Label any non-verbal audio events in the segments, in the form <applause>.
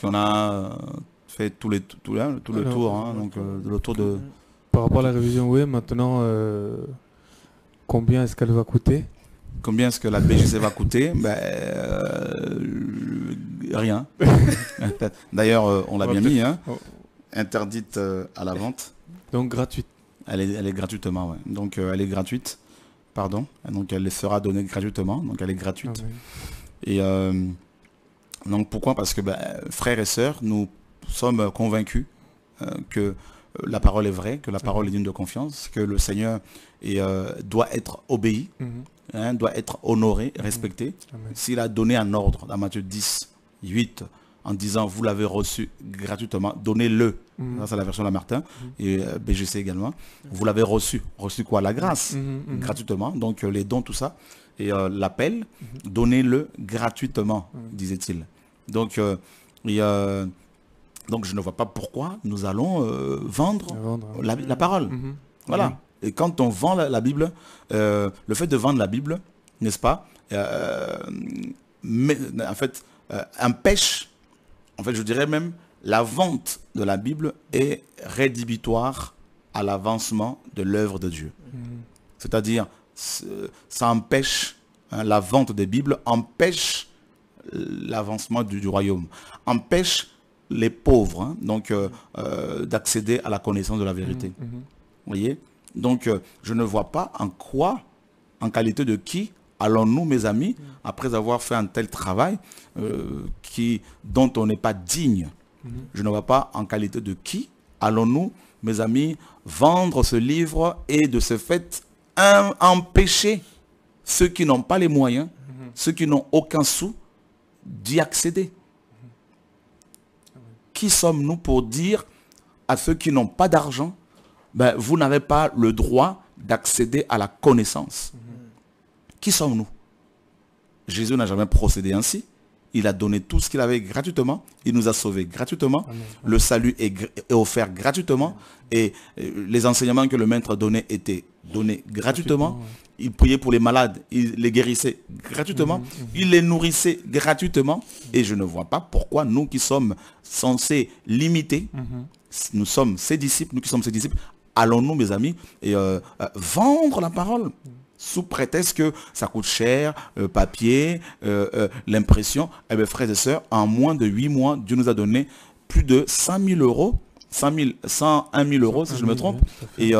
qu'on a euh, fait tous les, tout, tout le tour, hein, donc euh, le tour de... Par rapport à la révision, oui, maintenant, euh, combien est-ce qu'elle va coûter Combien est-ce que la BGC va coûter ben, Rien. <laughs> D'ailleurs, on l'a bien mis, hein. oh. interdite à la vente. Donc gratuite. Elle est, elle est gratuitement, Donc elle est gratuite, pardon. Donc elle sera donnée gratuitement, donc elle est gratuite. Ah Et donc pourquoi Parce que ben, frères et sœurs, nous sommes convaincus euh, que euh, la parole est vraie, que la parole est digne de confiance, que le Seigneur euh, doit être obéi, mhm. hein, doit être honoré, mhm. respecté. S'il a donné un ordre dans Matthieu 10, 8, en disant vous l'avez reçu gratuitement, donnez-le. Mhm. ça C'est la version de Martin et BGC également. Vous l'avez reçu. Reçu quoi La grâce, gratuitement. Donc les dons, tout ça. Et l'appel, donnez-le gratuitement, disait-il. Donc, euh, Donc je ne vois pas pourquoi nous allons euh, vendre, la, parole. Mhm. Voilà. Mhm. Et quand on vend la, Bible, euh, le fait de vendre la Bible, n'est-ce pas, mais, en fait, empêche, en fait, je dirais même, la vente de la Bible est rédhibitoire à l'avancement de l'œuvre de Dieu. Mhm. C'est-à-dire, ça empêche, hein, la vente des Bibles empêche l'avancement du, royaume, empêche les pauvres hein, donc euh, euh, d'accéder à la connaissance de la vérité. Mmh, mmh. voyez Donc euh, je ne vois pas en quoi, en qualité de qui, allons-nous, mes amis, mmh. après avoir fait un tel travail qui, dont on n'est pas digne. Je ne vois pas en qualité de qui allons-nous, mes amis, vendre ce livre et de ce fait empêcher ceux qui n'ont pas les moyens, ceux qui n'ont aucun sou, d'y accéder. Qui sommes-nous pour dire à ceux qui n'ont pas d'argent, ben, vous n'avez pas le droit d'accéder à la connaissance Qui sommes-nous Jésus n'a jamais procédé ainsi. Il a donné tout ce qu'il avait gratuitement. Il nous a sauvés gratuitement. Le salut est, offert gratuitement. Et euh, les enseignements que le maître donnait étaient donnés gratuitement. Il priait pour les malades. Il les guérissait gratuitement. Il les nourrissait gratuitement. Et je ne vois pas pourquoi nous qui sommes censés limiter, mhm. nous sommes ses disciples, nous qui sommes ses disciples, allons-nous, mes amis, et, euh, euh, vendre la parole sous prétexte que ça coûte cher, euh, papier, euh, euh, l'impression. Eh bien, frères et sœurs, en moins de 8 mois, Dieu nous a donné plus de 100 000 euros 100 000, 101 000 euros, si je me trompe, et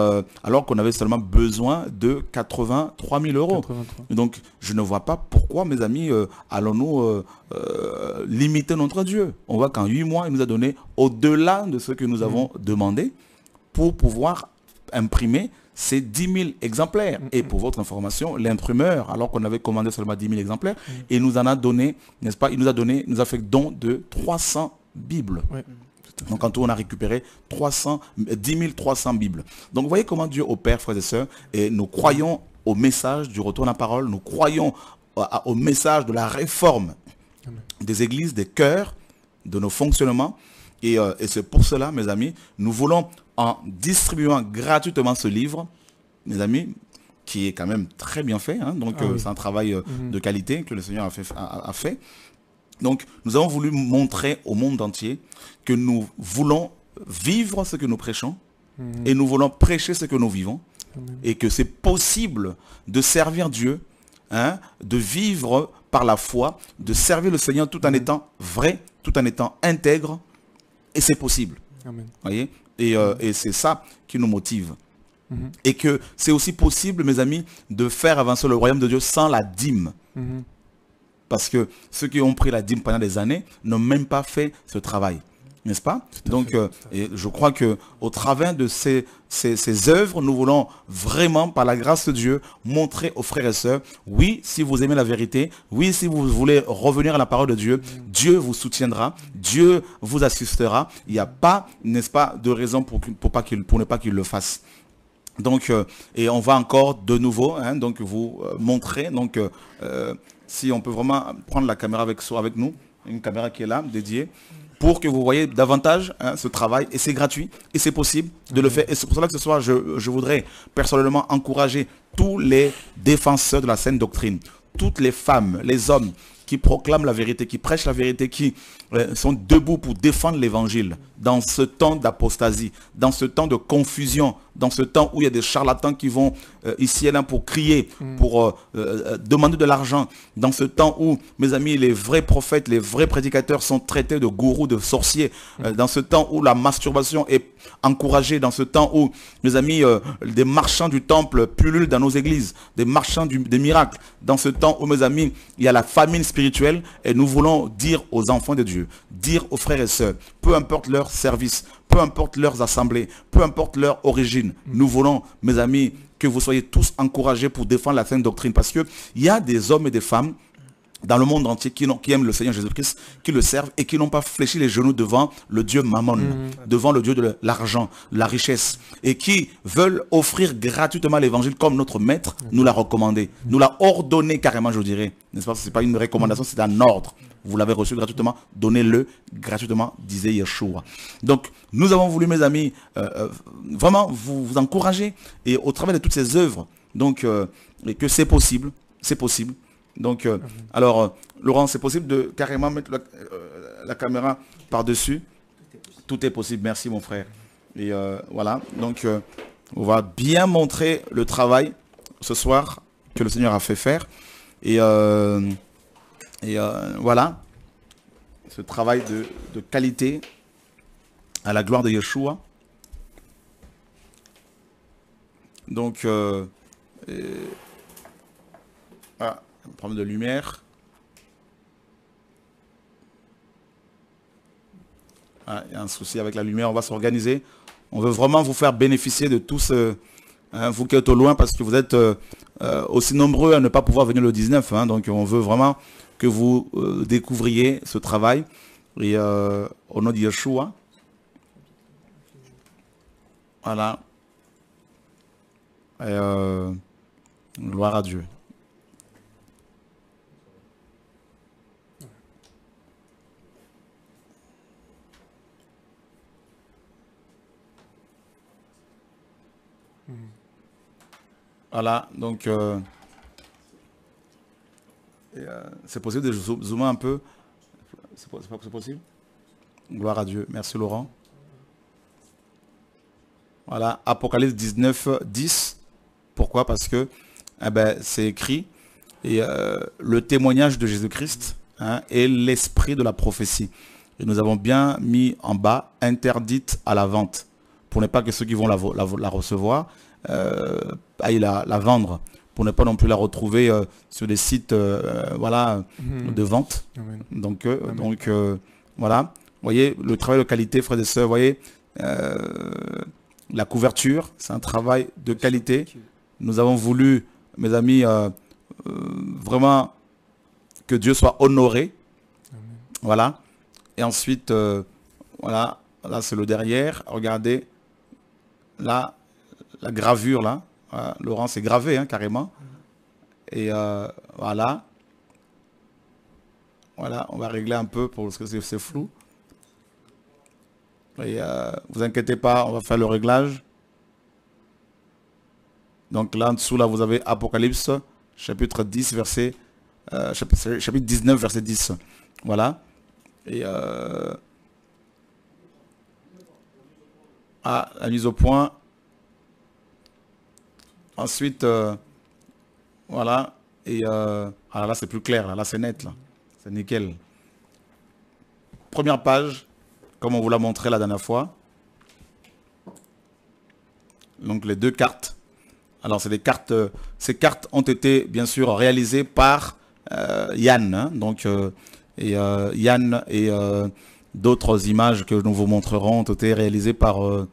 alors qu'on avait seulement besoin de 83 000 euros. Donc, je ne vois pas pourquoi, mes amis, allons-nous limiter notre Dieu. On voit qu'en 8 mois, il nous a donné au-delà de ce que nous mm-hmm. avons demandé pour pouvoir imprimer c'est 10 000 exemplaires. Et pour votre information, l'imprimeur, alors qu'on avait commandé seulement 10 000 exemplaires, il nous en a donné, n'est-ce pas, il nous a donné, nous a fait don de 300 Bibles. Donc en tout, on a récupéré 300, 10 300 Bibles. Donc vous voyez comment Dieu opère, frères et sœurs, et nous croyons au message du retour à la parole, nous croyons au message de la réforme des églises, des cœurs, de nos fonctionnements. et euh, c'est pour cela, mes amis, nous voulons en distribuant gratuitement ce livre, mes amis, qui est quand même très bien fait. Hein. donc, ah euh, c'est un travail euh, mhm. de qualité que le Seigneur a fait. Donc, nous avons voulu montrer au monde entier que nous voulons vivre ce que nous prêchons mhm. et nous voulons prêcher ce que nous vivons et que c'est possible de servir Dieu, hein, de vivre par la foi, de servir le Seigneur tout en étant vrai, tout en étant intègre et c'est possible. Voyez euh, et, c'est ça qui nous motive. Mhm. Et que c'est aussi possible, mes amis, de faire avancer le royaume de Dieu sans la dîme. Mhm. Parce que ceux qui ont pris la dîme pendant des années n'ont même pas fait ce travail n'est-ce pas Donc, euh, et je crois que au travers de ces, ces, œuvres, nous voulons vraiment, par la grâce de Dieu, montrer aux frères et sœurs, oui, si vous aimez la vérité, oui, si vous voulez revenir à la parole de Dieu, Dieu vous soutiendra, Dieu vous assistera. Il n'y a pas, n'est-ce pas, de raison pour, pour, pas ne pas qu'il le fasse. Donc, euh, et on va encore de nouveau, hein, donc vous euh, montrer, donc si on peut vraiment prendre la caméra avec, avec nous, une caméra qui est là, dédiée pour que vous voyez davantage hein, ce travail. Et c'est gratuit et c'est possible de le mmh. faire. Et c'est pour cela que ce soir, je, voudrais personnellement encourager tous les défenseurs de la Sainte doctrine, toutes les femmes, les hommes qui proclament la vérité, qui prêchent la vérité, qui euh, sont debout pour défendre l'évangile dans ce temps d'apostasie, dans ce temps de confusion, dans ce temps où il y a des charlatans qui vont euh, ici et là pour crier, hmm. pour euh, euh, demander de l'argent, dans ce temps où, mes amis, les vrais prophètes, les vrais prédicateurs sont traités de gourous, de sorciers, hmm. dans ce temps où la masturbation est encouragée, dans ce temps où, mes amis, des marchands du temple pullulent dans nos églises, des marchands des miracles, dans ce temps où, mes amis, il y a la famine spirituelle et nous voulons dire aux enfants de Dieu, dire aux frères et sœurs, peu importe leur services, peu importe leurs assemblées, peu importe leur origine. Nous voulons, mes amis, que vous soyez tous encouragés pour défendre la sainte doctrine parce qu'il y a des hommes et des femmes dans le monde entier qui, aiment le Seigneur Jésus-Christ, qui le servent et qui n'ont pas fléchi les genoux devant le Dieu Mammon, mm. devant le Dieu de l'argent, la richesse, et qui veulent offrir gratuitement l'évangile comme notre maître nous l'a recommandé, nous l'a ordonné carrément, je dirais. N'est-ce pas n'est pas une recommandation, c'est un ordre. Vous l'avez reçu gratuitement, donnez-le gratuitement, disait Yeshua. Donc, nous avons voulu, mes amis, euh, euh, vraiment vous, vous, encourager et au travers de toutes ces œuvres, donc, euh, que c'est possible, c'est possible. Donc, euh, alors, euh, Laurent, c'est possible de carrément mettre euh, la, caméra par-dessus tout, est possible. Merci, mon frère. Et voilà, donc, on va bien montrer le travail ce soir que le Seigneur a fait faire. Et, et voilà, ce travail de, qualité à la gloire de Yeshua. Donc, ah, un problème de lumière. Ah, il y a un souci avec la lumière, on va s'organiser. On veut vraiment vous faire bénéficier de tout ce... Euh, hein, vous qui êtes au loin, parce que vous êtes euh, euh, aussi nombreux à ne pas pouvoir venir le 19. Hein, donc on veut vraiment que vous découvriez ce travail. Et au nom Yeshua. voilà. Et, gloire à Dieu. Voilà, donc euh, euh, c'est possible de zoomer un peu. C'est possible Gloire à Dieu. Merci Laurent. Voilà, Apocalypse 19, 10. Pourquoi Parce que eh ben, c'est écrit et euh, le témoignage de Jésus-Christ est hein, et l'esprit de la prophétie. Et nous avons bien mis en bas interdite à la vente pour ne pas que ceux qui vont la recevoir euh, aille la, vendre pour ne pas non plus la retrouver euh, sur des sites euh, voilà, mhm. de vente. Donc, donc voilà, vous voyez, le travail de qualité, frères et sœurs, voyez, la couverture, c'est un travail de qualité. Nous avons voulu, mes amis, vraiment que Dieu soit honoré. Voilà. Et ensuite, voilà, là c'est le derrière. Regardez, là, la gravure là. Laurent, c'est gravé hein, carrément. Et euh, voilà. Voilà, on va régler un peu pour parce que c'est flou. Et euh, vous inquiétez pas, on va faire le réglage. Donc là en dessous, là, vous avez Apocalypse, chapitre 10, verset, euh, chapitre, 19, verset 10. Voilà. Et euh, ah, la mise au point, Ensuite, euh, voilà. Et euh, ah là, c'est plus clair. Là, c'est net. C'est nickel. Première page, comme on vous l'a montré la dernière fois. Donc, les deux cartes. Alors, c'est des cartes. Euh, ces cartes ont été, bien sûr, réalisées par Yann. Hein. donc, et, Yann et d'autres images que nous vous montrerons ont été réalisées par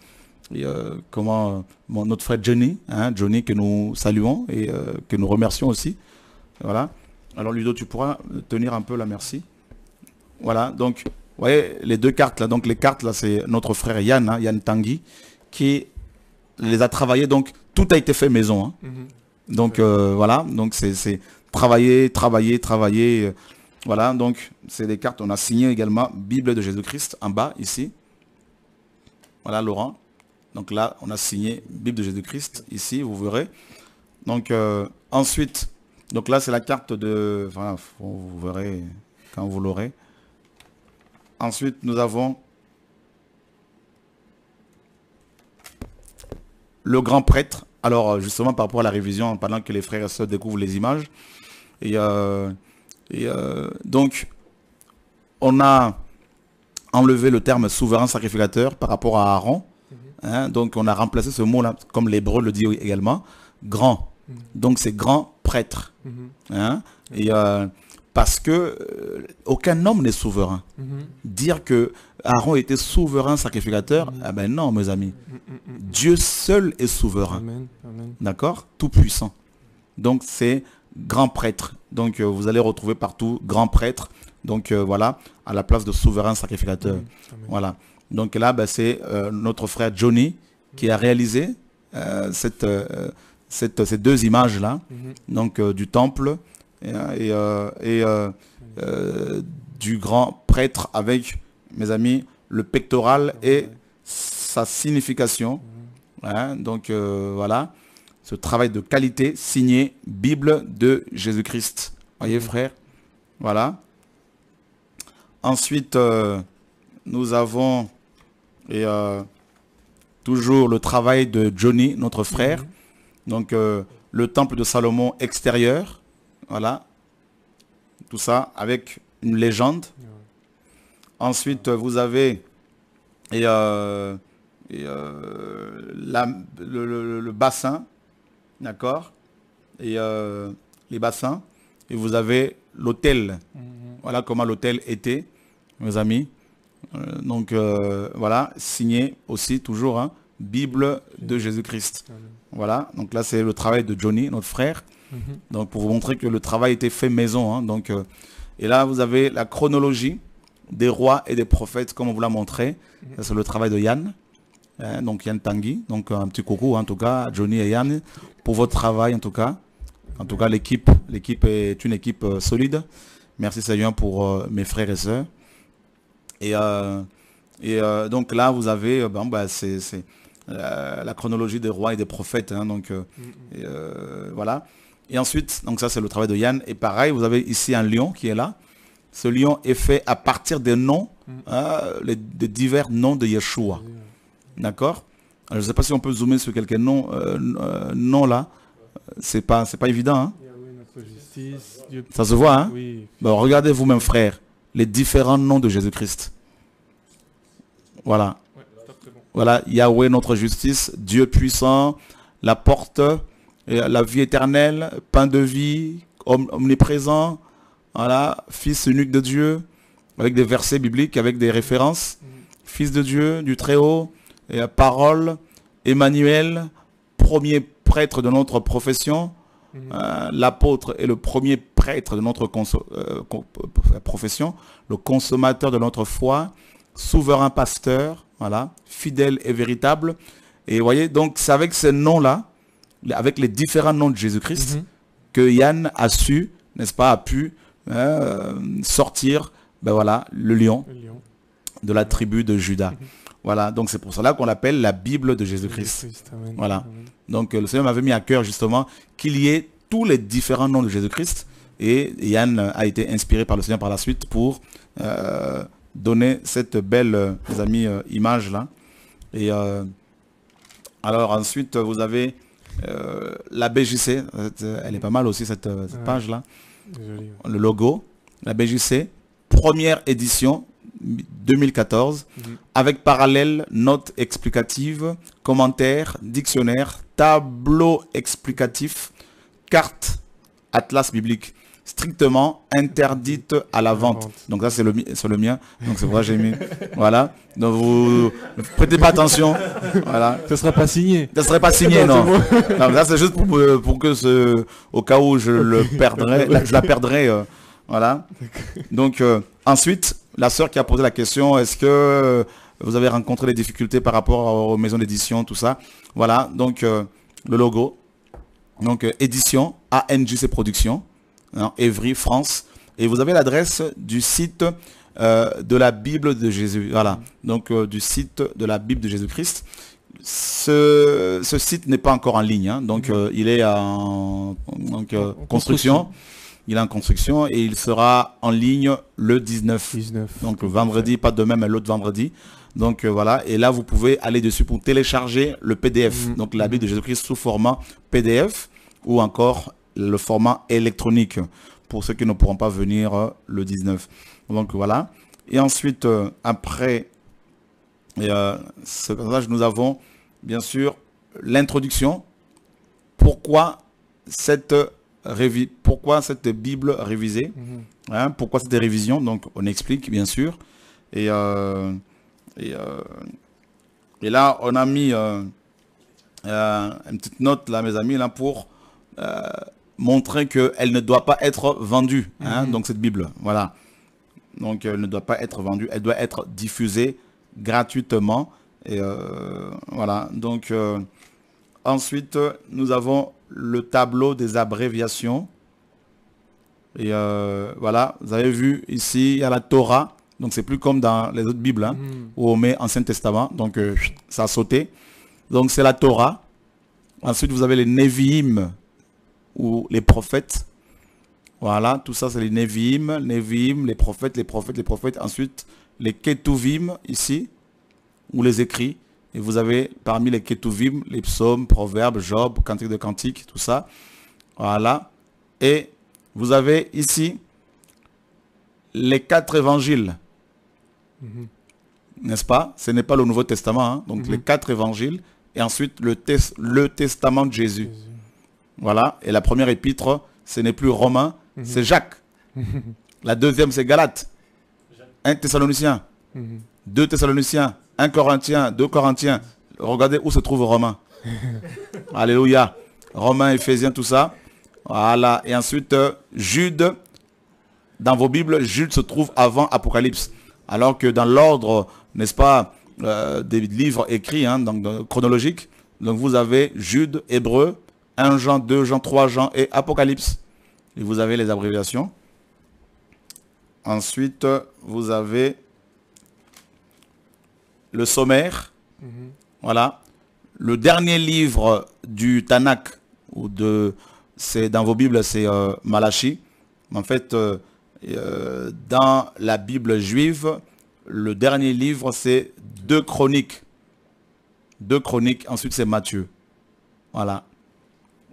euh, comment notre frère Johnny, hein, Johnny que nous saluons et euh, que nous remercions aussi. Voilà. Alors Ludo, tu pourras tenir un peu la merci. Voilà, donc, vous voyez, les deux cartes là, donc les cartes là, c'est notre frère Yann, hein, Yann Tanguy, qui les a travaillées, donc tout a été fait maison. Hein. Mhm. Donc euh, voilà, donc c'est travailler, travailler, travailler. Voilà, donc c'est des cartes, on a signé également Bible de Jésus-Christ en bas ici. Voilà Laurent. Donc là, on a signé Bible de Jésus-Christ, ici, vous verrez. Donc euh, ensuite, donc là c'est la carte de... vous verrez quand vous l'aurez. Ensuite, nous avons le grand prêtre. Alors euh, justement par rapport à la révision, parlant que les frères et sœurs découvrent les images. Et, euh, donc, on a enlevé le terme souverain sacrificateur par rapport à Aaron. Hein, donc on a remplacé ce mot-là, comme l'hébreu le dit également, grand. Mhm. Donc c'est grand prêtre. Mhm. Hein, et, euh, parce que euh, aucun homme n'est souverain. Mhm. Dire que Aaron était souverain sacrificateur, ah ben non mes amis. Dieu seul est souverain. D'accord Tout puissant. Donc c'est grand prêtre. Donc euh, vous allez retrouver partout grand prêtre. Donc voilà, à la place de souverain sacrificateur. Voilà. Donc là, bah, c'est euh, notre frère Johnny qui a réalisé euh, euh, cette, ces deux images-là, mhm. donc du temple et, du grand prêtre avec, mes amis, le pectoral ah et sa signification. Mhm. Hein, donc voilà, ce travail de qualité signé Bible de Jésus-Christ. Voyez mhm. frère, voilà. Ensuite, nous avons et euh, toujours le travail de Johnny, notre frère. Mhm. Donc euh, le temple de Salomon extérieur. Voilà. Tout ça avec une légende. Ensuite, vous avez et, euh, le, bassin. D'accord Et les bassins. Et vous avez l'hôtel. Mhm. Voilà comment l'hôtel était, mes amis. Euh, donc euh, voilà, signé aussi toujours hein, Bible de Jésus-Christ. Voilà, donc là c'est le travail de Johnny, notre frère. Mhm. Donc pour vous montrer que le travail était fait maison. Hein, donc, euh, et là vous avez la chronologie des rois et des prophètes, comme on vous l'a montré. Mhm. C'est le travail de Yann. Hein, donc Yann Tanguy. Donc un petit coucou en tout cas, à Johnny et Yann, pour votre travail en tout cas. En tout cas, l'équipe, l'équipe est une équipe solide. Merci Seigneur pour mes frères et sœurs. Et, euh, euh, donc là, vous avez, euh, bah, c'est la, chronologie des rois et des prophètes. Hein, donc mm-hmm. et, voilà. Et ensuite, donc ça c'est le travail de Yann. Et pareil, vous avez ici un lion qui est là. Ce lion est fait à partir des noms, mm. hein, des divers noms de Yeshua. D'accord Je ne sais pas si on peut zoomer sur quelques noms, là. C'est pas, c'est pas évident. Hein ça se voit, Regardez vous-même, frère les différents noms de Jésus-Christ. Voilà. voilà, Yahweh notre justice, Dieu puissant, la porte, la vie éternelle, pain de vie, omniprésent, voilà, fils unique de Dieu, avec des versets bibliques, avec des références, fils de Dieu, du Très-Haut, et parole, Emmanuel, premier prêtre de notre profession, Mhm. Euh, l'apôtre est le premier prêtre de notre euh, euh, profession, le consommateur de notre foi, souverain pasteur, voilà, fidèle et véritable. Et vous voyez, donc c'est avec ces noms-là, avec les différents noms de Jésus-Christ, mhm. que Yann a su, n'est-ce pas, a pu hein, sortir ben voilà, le lion, de la tribu de Judas. Mhm. Voilà, donc c'est pour cela qu'on l'appelle la Bible de Jésus-Christ. voilà. Donc euh, le Seigneur m'avait mis à cœur justement qu'il y ait tous les différents noms de Jésus-Christ. Et Yann a été inspiré par le Seigneur par la suite pour euh, donner cette belle, mes euh, amis, image là. Et alors ensuite, vous avez la BJC. Elle est pas mal aussi cette, page là. Le logo. La BJC, première édition 2014, mhm. avec parallèle notes explicatives, commentaires, dictionnaire, tableau explicatif, carte, atlas biblique strictement interdite à la vente. Donc ça c'est le, le mien. Donc c'est vrai <laughs> j'ai mis. Voilà. Donc vous ne prêtez pas attention. Voilà. ne serait pas signé. Ça serait pas signé non. Là c'est juste euh, pour, que ce au cas où je le perdrais, je la perdrais. Euh, voilà. Donc euh, ensuite la sœur qui a posé la question, est-ce que euh, vous avez rencontré des difficultés par rapport aux maisons d'édition, tout ça Voilà, donc euh, le logo. Donc euh, édition, ANJC Productions, hein, Evry, France. Et vous avez l'adresse du site de la Bible de Jésus. Voilà, donc du site de la Bible de Jésus-Christ. Ce, site n'est pas encore en ligne, hein. donc il est en, construction. Il est en construction et il sera en ligne le 19. Donc vendredi, pas demain, mais l'autre vendredi. Donc euh, voilà, et là vous pouvez aller dessus pour télécharger le PDF. Mm. Donc la Bible de Jésus-Christ sous format PDF ou encore le format électronique pour ceux qui ne pourront pas venir euh, le 19. Donc voilà. Et ensuite, euh, après ce passage, nous avons bien sûr l'introduction. Pourquoi cette pourquoi cette Bible révisée mhm. hein, Pourquoi cette révision Donc, on explique, bien sûr. Et, euh, euh, là, on a mis euh, une petite note, là, mes amis, là, pour montrer qu'elle ne doit pas être vendue, hein. mhm. donc cette Bible. Voilà. Donc, elle ne doit pas être vendue, elle doit être diffusée gratuitement. Et voilà. Donc, ensuite, nous avons le tableau des abréviations. Et euh, voilà, vous avez vu ici, il y a la Torah. Donc c'est plus comme dans les autres Bibles, hein, mm. où on met Ancien Testament. Donc euh, ça a sauté. Donc c'est la Torah. Ensuite, vous avez les Nevi'im, ou les prophètes. Voilà, tout ça c'est les Nevi'im, Nevi'im, les prophètes, les prophètes, les prophètes. Ensuite, les Ketuvim, ici, ou les écrits. Et vous avez parmi les Ketuvim, les psaumes, proverbes, Job, Cantique de Cantique, tout ça. Voilà. Et vous avez ici les quatre évangiles. Mhm. N'est-ce pas Ce n'est pas le Nouveau Testament. Hein. Donc mhm. les quatre évangiles. Et ensuite le, le testament de Jésus. Voilà. Et la première épître, ce n'est plus Romain, mhm. c'est Jacques. <laughs> la deuxième, c'est Galate. Un Thessalonicien. Deux Thessaloniciens. 1 Corinthiens, 2 Corinthiens, regardez où se trouve Romain. <laughs> Alléluia. Romain, Éphésiens, tout ça. Voilà. Et ensuite, euh, Jude, dans vos Bibles, Jude se trouve avant Apocalypse. Alors que dans l'ordre, n'est-ce pas, euh, des livres écrits, hein, donc, chronologiques, donc vous avez Jude, Hébreu, 1 Jean, 2 Jean, 3 Jean et Apocalypse. Et vous avez les abréviations. Ensuite, vous avez le sommaire, voilà. Le dernier livre du Tanakh, ou de, c'est dans vos Bibles, c'est Malachie. Euh, Malachi. En fait, euh, euh, dans la Bible juive, le dernier livre, c'est deux chroniques. Deux chroniques, ensuite c'est Matthieu. Voilà.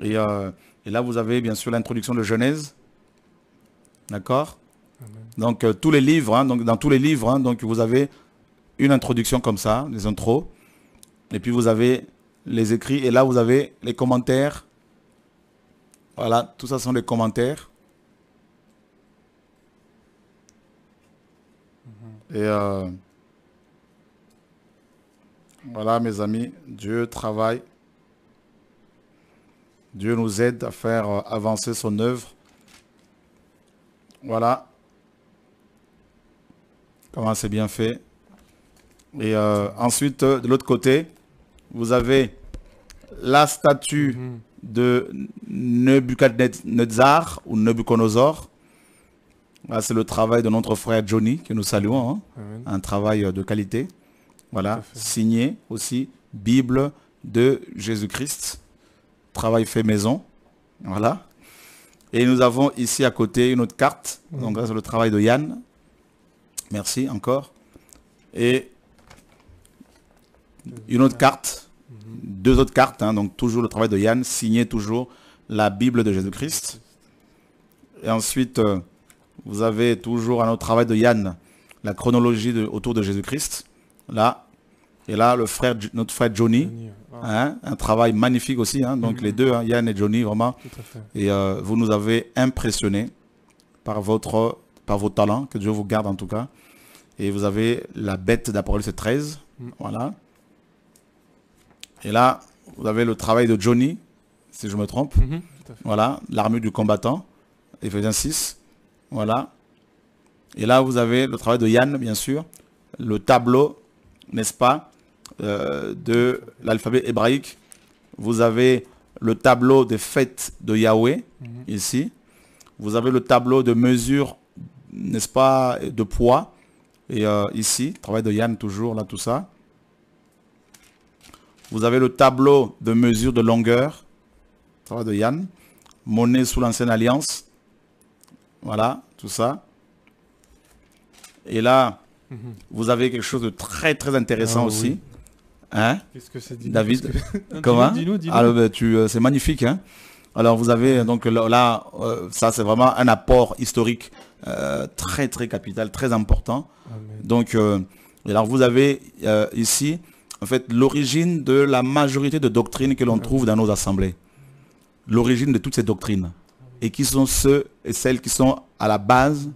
Et, là, vous avez bien sûr l'introduction de Genèse. D'accord Donc, tous les livres, hein, donc, dans tous les livres, hein, donc, vous avez une introduction comme ça, les intros. Et puis vous avez les écrits. Et là, vous avez les commentaires. Voilà, tout ça sont les commentaires. Et euh, voilà, mes amis, Dieu travaille. Dieu nous aide à faire euh, avancer son œuvre. Voilà. Comment c'est bien fait. Et euh, ensuite, euh, de l'autre côté, vous avez la statue mhm. de Nebuchadnezzar ou Nebuchadnezzar. c'est le travail de notre frère Johnny que nous saluons. Hein. Un travail euh, de qualité. Voilà, signé aussi Bible de Jésus-Christ. Travail fait maison. Voilà. Et nous avons ici à côté une autre carte. Mhm. Donc, c'est le travail de Yann. Merci encore. Et une autre carte, deux autres cartes, hein. donc toujours le travail de Yann, signé toujours la Bible de Jésus-Christ. Et ensuite, euh, vous avez toujours un autre travail de Yann, la chronologie autour de Jésus-Christ. Là, et là, le frère, notre frère Johnny, hein. un travail magnifique aussi. Hein. donc les mhm. deux, Yann et Johnny, vraiment. Et euh, vous nous avez impressionnés par, votre, par vos talents. Que Dieu vous garde en tout cas. Et vous avez la bête d'Apocalypse 13. Mm. Voilà. Et là, vous avez le travail de Johnny, si je me trompe. Mhm, voilà, l'armée du combattant, Ephésiens 6. Voilà. Et là, vous avez le travail de Yann, bien sûr, le tableau, n'est-ce pas, euh, de l'alphabet hébraïque. Vous avez le tableau des fêtes de Yahweh, mhm. ici. Vous avez le tableau de mesure, n'est-ce pas, de poids. Et euh, ici, travail de Yann toujours, là, tout ça. Vous avez le tableau de mesure de longueur. de Yann. Monnaie sous l'ancienne alliance. Voilà, tout ça. Et là, mhm. vous avez quelque chose de très très intéressant ah aussi. Hein Qu'est-ce que c'est David <laughs> Comment dis -nous, dis -nous. Alors, ah, ben, euh, C'est magnifique. Hein. Alors vous avez donc là, euh, ça c'est vraiment un apport historique euh, très très capital, très important. Donc, alors vous avez ici en fait, l'origine de la majorité de doctrines que l'on trouve dans nos assemblées. L'origine de toutes ces doctrines. Et qui sont ceux et celles qui sont à la base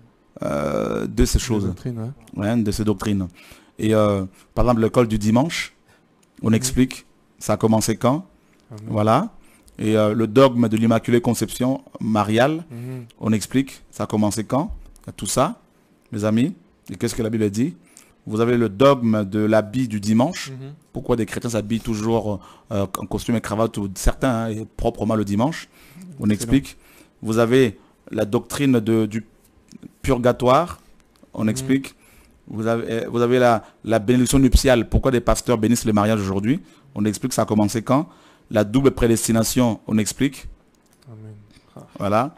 euh, de ces choses. de ces doctrines. Et euh, par exemple, l'école du dimanche, on explique ça a commencé quand. Voilà. Et euh, le dogme de l'Immaculée Conception mariale, mhm. on explique ça a commencé quand. Tout ça, mes amis. Et qu'est-ce que la Bible dit vous avez le dogme de l'habit du dimanche. Mhm. Pourquoi des chrétiens s'habillent toujours euh, en costume et cravate ou certains hein, proprement le dimanche On explique. Vous avez la doctrine du purgatoire. On mhm. explique. Vous avez, eh, la, bénédiction nuptiale. Pourquoi des pasteurs bénissent les mariages aujourd'hui On explique. Ça a commencé quand La double prédestination. On explique. Ah. Voilà.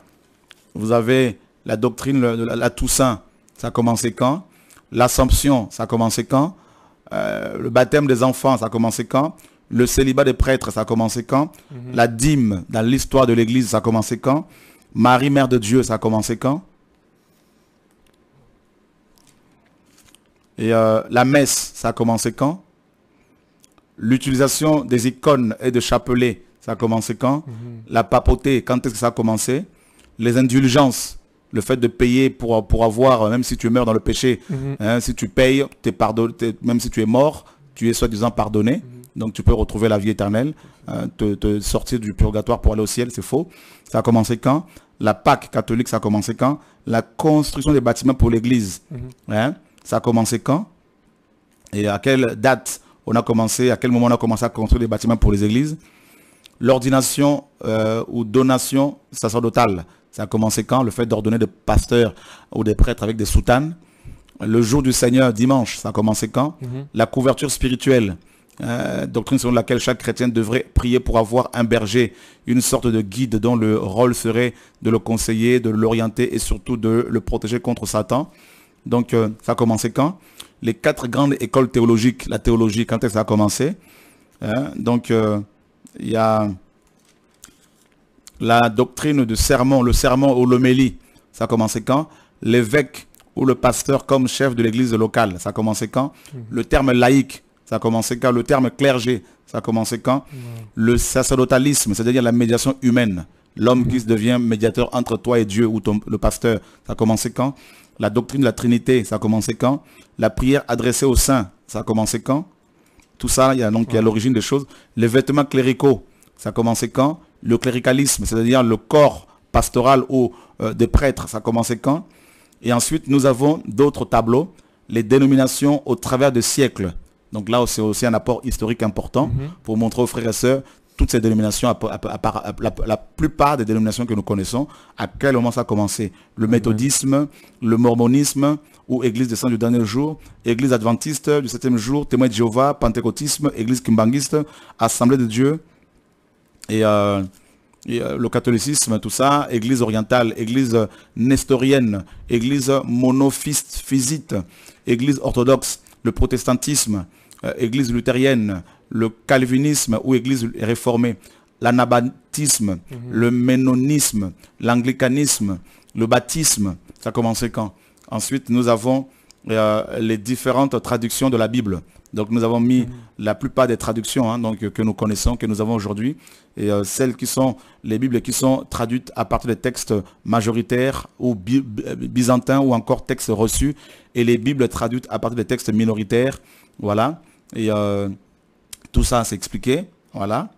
Vous avez la doctrine de la, Toussaint. Ça a commencé quand L'assomption, ça a commencé quand euh, Le baptême des enfants, ça a commencé quand Le célibat des prêtres, ça a commencé quand mhm. La dîme dans l'histoire de l'Église, ça a commencé quand Marie, Mère de Dieu, ça a commencé quand Et euh, la messe, ça a commencé quand L'utilisation des icônes et de chapelets, ça a commencé quand mhm. La papauté, quand est-ce que ça a commencé Les indulgences, le fait de payer pour, pour avoir, euh, même si tu meurs dans le péché, mhm. hein, si tu payes, même si tu es mort, tu es soi-disant pardonné. Mhm. Donc tu peux retrouver la vie éternelle, euh, te, sortir du purgatoire pour aller au ciel, c'est faux. Ça a commencé quand La Pâque catholique, ça a commencé quand La construction des bâtiments pour l'Église, mhm. hein? ça a commencé quand Et à quelle date on a commencé, à quel moment on a commencé à construire des bâtiments pour les églises L'ordination euh, ou donation sacerdotale, ça a commencé quand Le fait d'ordonner des pasteurs ou des prêtres avec des soutanes. Le jour du Seigneur, dimanche, ça a commencé quand mhm. La couverture spirituelle, euh, doctrine selon laquelle chaque chrétien devrait prier pour avoir un berger, une sorte de guide dont le rôle serait de le conseiller, de l'orienter et surtout de le protéger contre Satan. Donc euh, ça a commencé quand Les quatre grandes écoles théologiques, la théologie, quand est-ce que ça a commencé hein, Donc euh, il y a la doctrine du serment, le serment ou l'homélie, ça a commencé quand L'évêque ou le pasteur comme chef de l'église locale, ça a commencé quand mhm. Le terme laïque, ça a commencé quand Le terme clergé, ça a commencé quand Le sacerdotalisme, c'est-à-dire la médiation humaine, l'homme qui devient médiateur entre toi et Dieu ou le pasteur, ça a commencé quand La doctrine de la Trinité, ça a commencé quand La prière adressée aux saints, ça a commencé quand Tout ça, il y a donc il y a l'origine des choses. Les vêtements cléricaux, ça a commencé quand le cléricalisme, c'est-à-dire le corps pastoral ou euh, des prêtres, ça a commencé quand Et ensuite, nous avons d'autres tableaux, les dénominations au travers de siècles. Donc là, c'est aussi un apport historique important mhm. pour montrer aux frères et sœurs toutes ces dénominations, la, plupart des dénominations que nous connaissons, à quel moment ça a commencé. Le mhm. méthodisme, le mormonisme, ou Église des saints du dernier jour, Église adventiste du septième jour, témoin de Jéhovah, pentecôtisme, Église kimbanguiste, Assemblée de Dieu, et, euh, euh, le catholicisme, tout ça, église orientale, église nestorienne, église monophysite, église orthodoxe, le protestantisme, euh, église luthérienne, le calvinisme ou église réformée, l'anabaptisme, mhm. le ménonisme, l'anglicanisme, le baptisme, ça a commencé quand Ensuite, nous avons euh, les différentes traductions de la Bible. Donc nous avons mis mm-hmm. la plupart des traductions hein, donc, que nous connaissons, que nous avons aujourd'hui, et euh, celles qui sont les Bibles qui sont traduites à partir des textes majoritaires ou byzantins ou encore textes reçus, et les Bibles traduites à partir des textes minoritaires. Voilà. Et euh, tout ça s'est expliqué. Voilà.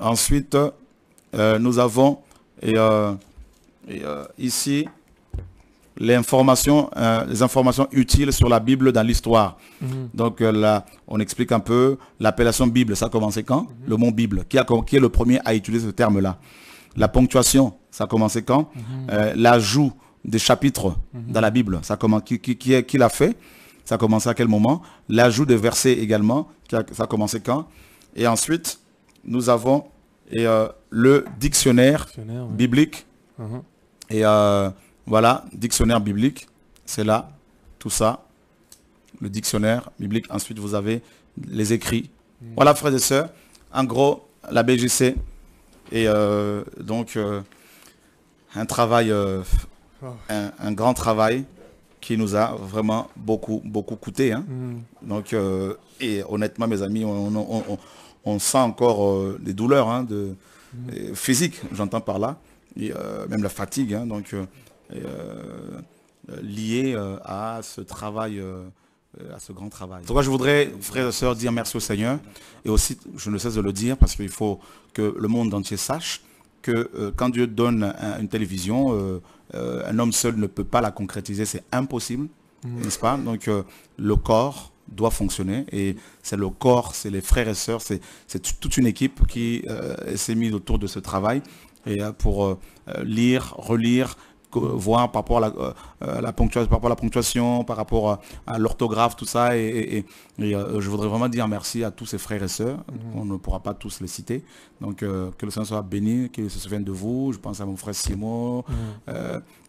Ensuite, nous avons et, ici les informations, euh, les informations utiles sur la Bible dans l'histoire. Mhm. Donc euh, là, on explique un peu l'appellation Bible. Ça a commencé quand mhm. Le mot Bible. Qui, a, qui est le premier à utiliser ce terme-là La ponctuation, ça a commencé quand mhm. euh, L'ajout des chapitres dans la Bible, ça commence, qui, qui, qui, qui l'a fait Ça a commencé à quel moment L'ajout des versets également, ça a commencé quand Et ensuite, nous avons et, le dictionnaire, biblique. Uh-huh. Et voilà, dictionnaire biblique, c'est là, tout ça, le dictionnaire biblique. Ensuite, vous avez les écrits. Mm. Voilà, frères et sœurs, en gros, la BGC et euh, donc euh, un travail, euh, oh. un, grand travail qui nous a vraiment beaucoup, beaucoup coûté. Hein. Mm. Donc, et honnêtement, mes amis, on, sent encore les douleurs hein, de, mm. physiques, j'entends par là, et, même la fatigue. Hein. donc, euh, lié euh, à ce travail euh, à ce grand travail. En je voudrais, frères et sœurs, dire merci au Seigneur. Et aussi, je ne cesse de le dire parce qu'il faut que le monde entier sache que quand Dieu donne une télévision, un homme seul ne peut pas la concrétiser, c'est impossible, mm. n'est-ce pas Donc le corps doit fonctionner et c'est le corps, c'est les frères et sœurs, c'est toute une équipe qui s'est mise autour de ce travail et pour lire, relire, voir par rapport euh, à la, ponctuation, par rapport à la ponctuation, par rapport à, l'orthographe, tout ça. Et, euh, je voudrais vraiment dire merci à tous ces frères et sœurs. Mhm. On ne pourra pas tous les citer. Donc euh, que le Seigneur soit béni, qu'il se souvienne de vous. Je pense à mon frère Simon,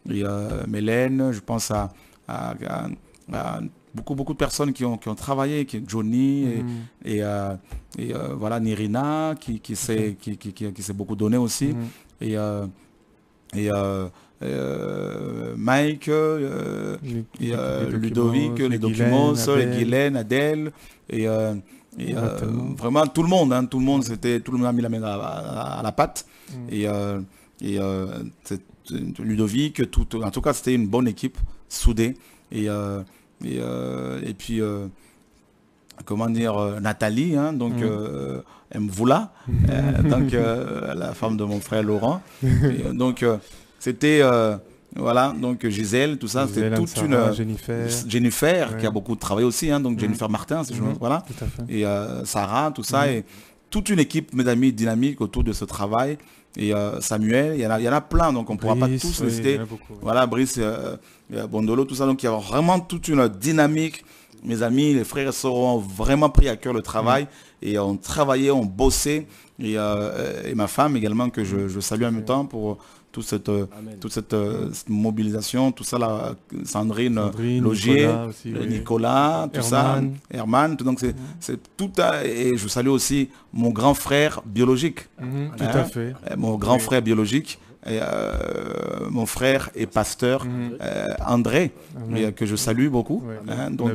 mhm. et, Mélène, je pense à, beaucoup beaucoup de personnes qui ont, qui ont travaillé, qui Johnny et, mhm. voilà Nirina qui, qui s'est beaucoup donné aussi. et euh, Mike, euh, euh, Ludovic, les, documents, Guylaine, Adèle, et, vraiment tout le monde, hein, tout le monde, c'était tout le monde a mis la main à, la patte mm. Et, Ludovic, en tout cas, c'était une bonne équipe soudée. Et, et, puis comment dire, Nathalie, hein, donc mm. elle <laughs> donc la femme de mon frère Laurent. donc c'était... Euh, voilà, donc Gisèle, tout ça, c'était toute une... Euh, Jennifer, Jennifer qui a beaucoup travaillé aussi, hein, donc mm. Jennifer Martin, mm-hmm. voilà, et euh, Sarah, tout ça, mm-hmm. et toute une équipe, mes amis, dynamique autour de ce travail. Et Samuel, il y, en a, y en a plein, donc on ne pourra pas tous oui, Voilà, Brice, Bondolo, tout ça, donc il y a vraiment toute une dynamique. Mes amis, les frères et ont vraiment pris à cœur le travail mm. et ont travaillé, ont bossé Et, ma femme également, que je, je salue en même temps pour toute cette, euh, toute euh, cette, mobilisation, tout ça, la, Sandrine, euh, Logier, Nicolas, tout Herman. ça, Herman, donc c'est mhm. tout, et je salue aussi mon grand frère biologique. Mhm, hein tout à fait. Mon grand frère biologique euh, mon frère et pasteur mhm. euh, André, euh, que je salue beaucoup, hein, donc,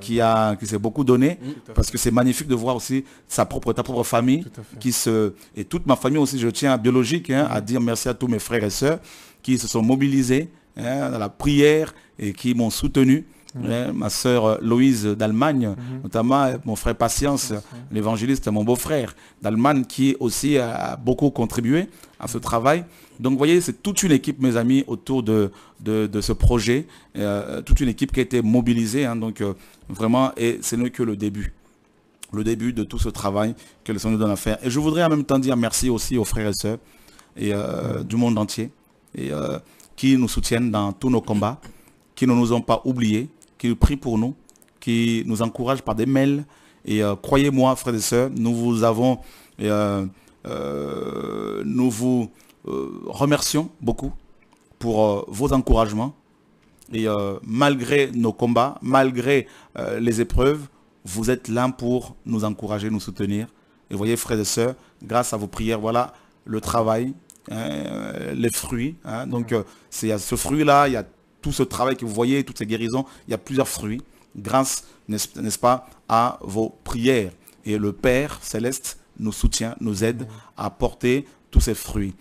qui, qui s'est beaucoup donné, parce que c'est magnifique de voir aussi sa propre, ta propre famille, qui se, et toute ma famille aussi, je tiens à biologique, hein, à mhm. dire merci à tous mes frères et sœurs qui se sont mobilisés hein, dans la prière et qui m'ont soutenu ma sœur euh, Louise d'Allemagne, mhm. notamment euh, mon frère Patience, l'évangéliste, mon beau-frère d'Allemagne, qui aussi a beaucoup contribué à ce travail. Donc vous voyez, c'est toute une équipe, mes amis, autour de, ce projet, euh, toute une équipe qui a été mobilisée, hein, donc vraiment, et ce n'est que le début le début de tout ce travail que le Seigneur nous donne à faire. Et je voudrais en même temps dire merci aussi aux frères et sœurs du monde entier qui nous soutiennent dans tous nos combats, qui ne nous ont pas oubliés, qui prie pour nous, qui nous encourage par des mails. Et euh, croyez-moi, frères et sœurs, nous vous avons, euh, euh, nous vous remercions beaucoup pour vos encouragements. Et malgré nos combats, malgré les épreuves, vous êtes là pour nous encourager, nous soutenir. Et voyez, frères et sœurs, grâce à vos prières, voilà le travail, hein, les fruits. Hein. donc, c'est il ce fruit-là, il y a tout ce travail que vous voyez, toutes ces guérisons, il y a plusieurs fruits grâce, n'est-ce pas, à vos prières. Et le Père céleste nous soutient, nous aide à porter tous ces fruits.